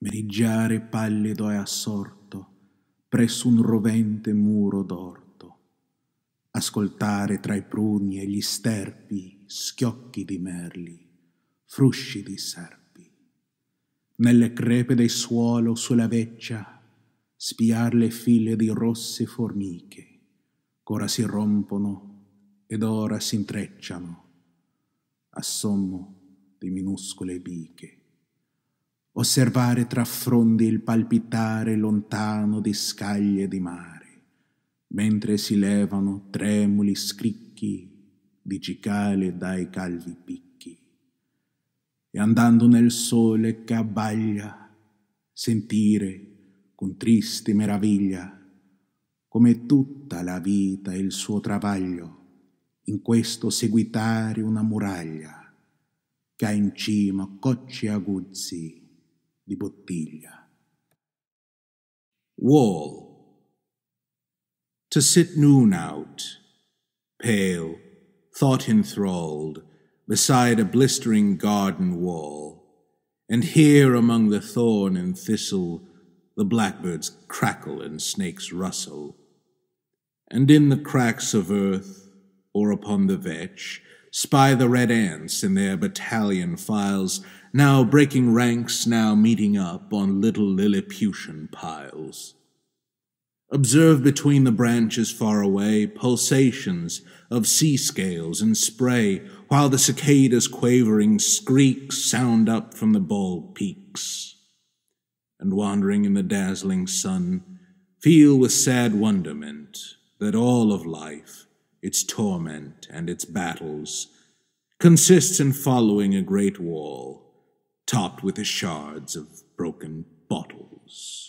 Meriggiare pallido e assorto presso un rovente muro d'orto, ascoltare tra i pruni e gli sterpi schiocchi di merli, frusci di serpi. Nelle crepe del suolo sulla veccia spiar le file di rosse formiche, ch'ora si rompono ed ora si intrecciano, a sommo di minuscole biche osservare tra frondi il palpitare lontano di scaglie di mare, mentre si levano tremuli scricchi di cicale dai calvi picchi. E andando nel sole che abbaglia, sentire con triste meraviglia come tutta la vita e il suo travaglio, in questo seguitare una muraglia che ha in cima cocci aguzzi di bottiglia. Wall. To sit noon out, pale, thought enthralled, beside a blistering garden wall, and hear among the thorn and thistle the blackbirds crackle and snakes rustle, and in the cracks of earth or upon the vetch Spy the red ants in their battalion files, now breaking ranks, now meeting up on little Lilliputian piles. Observe between the branches far away pulsations of sea scales and spray, while the cicadas' quavering screeks sound up from the bald peaks. And wandering in the dazzling sun, feel with sad wonderment that all of life its torment, and its battles, consists in following a great wall, topped with the shards of broken bottles.